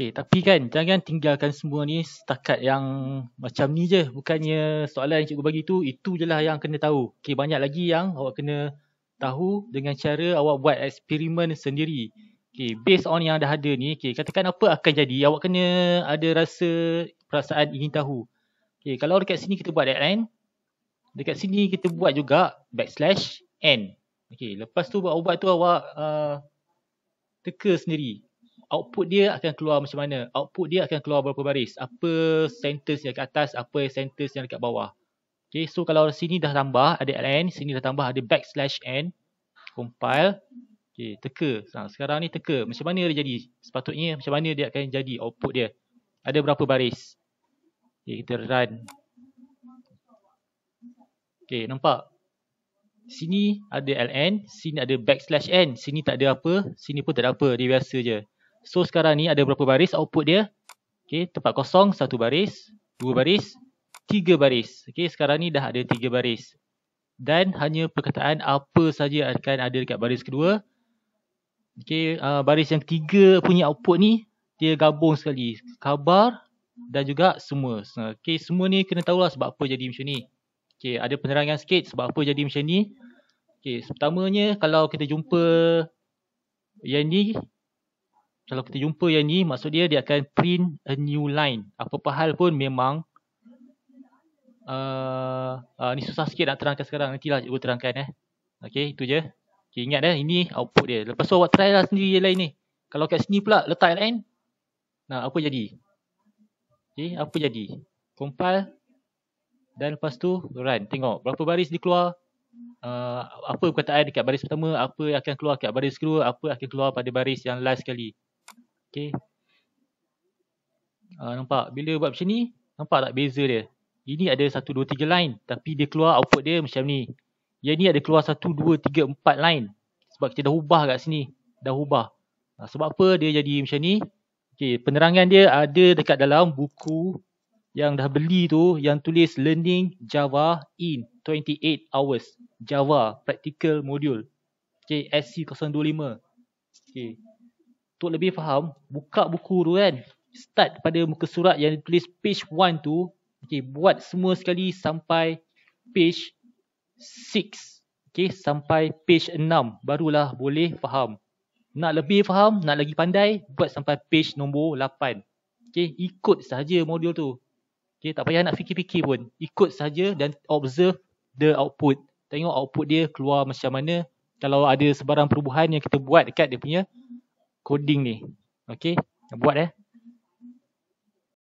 Okay, tapi kan jangan tinggalkan semua ni setakat yang macam ni je. Bukannya soalan yang cikgu bagi tu, itu je lah yang kena tahu. Okay, banyak lagi yang awak kena tahu dengan cara awak buat eksperimen sendiri. Okay, based on yang dah ada ni, okay, katakan apa akan jadi. Awak kena ada rasa perasaan ingin tahu. Okay, kalau dekat sini kita buat deadline, dekat sini kita buat juga backslash n. Okay, lepas tu buat ubat tu awak uh, teka sendiri output dia akan keluar macam mana? Output dia akan keluar berapa baris? Apa sentence yang dekat atas, apa sentence yang dekat bawah? Okay, so kalau sini dah tambah ada ln, sini dah tambah ada backslash n. Compile. Okay, teka. Ha, sekarang ni teka. Macam mana dia jadi? Sepatutnya macam mana dia akan jadi output dia? Ada berapa baris? Okay, kita run. Okay, nampak? Sini ada ln, sini ada backslash n. Sini tak ada apa, sini pun tak ada apa. Dia biasa je. So sekarang ni ada berapa baris output dia? Okey, tempat kosong satu baris, dua baris, tiga baris. Okey, sekarang ni dah ada tiga baris. Dan hanya perkataan apa saja akan ada dekat baris kedua. Okey, uh, baris yang ketiga punya output ni dia gabung sekali. Kabar dan juga semua. Ha, okey, semua ni kena tahulah sebab apa jadi macam ni. Okey, ada penerangan sikit sebab apa jadi macam ni. Okey, pertamanya kalau kita jumpa yang ni kalau kita jumpa yang ni maksud dia dia akan print a new line apa pahal pun memang uh, uh, ni susah sikit nak terangkan sekarang nanti lah cikgu terangkan eh okey itu je okay, ingat eh ini output dia lepas tu awak try lah sendiri yang lain ni kalau kat sini pula letak LN nah apa jadi okey apa jadi compile dan lepas tu run tengok berapa baris dia keluar Uh, apa perkataan dekat baris pertama Apa yang akan keluar dekat baris kedua Apa yang akan keluar pada baris yang last sekali Okay, Uh, ah, nampak bila buat macam ni nampak tak beza dia. Ini ada 1 2 3 line tapi dia keluar output dia macam ni. Yang ni ada keluar 1 2 3 4 line sebab kita dah ubah kat sini. Dah ubah. Uh, sebab apa dia jadi macam ni? Okay, penerangan dia ada dekat dalam buku yang dah beli tu yang tulis learning java in 28 hours java practical module. Okey, SC 025. Okey untuk lebih faham, buka buku tu kan. Start pada muka surat yang ditulis page 1 tu. Okay, buat semua sekali sampai page 6. Okay, sampai page 6. Barulah boleh faham. Nak lebih faham, nak lagi pandai, buat sampai page nombor 8. Okay, ikut sahaja modul tu. Okay, tak payah nak fikir-fikir pun. Ikut sahaja dan observe the output. Tengok output dia keluar macam mana. Kalau ada sebarang perubahan yang kita buat dekat dia punya coding ni. Okay. Buat eh.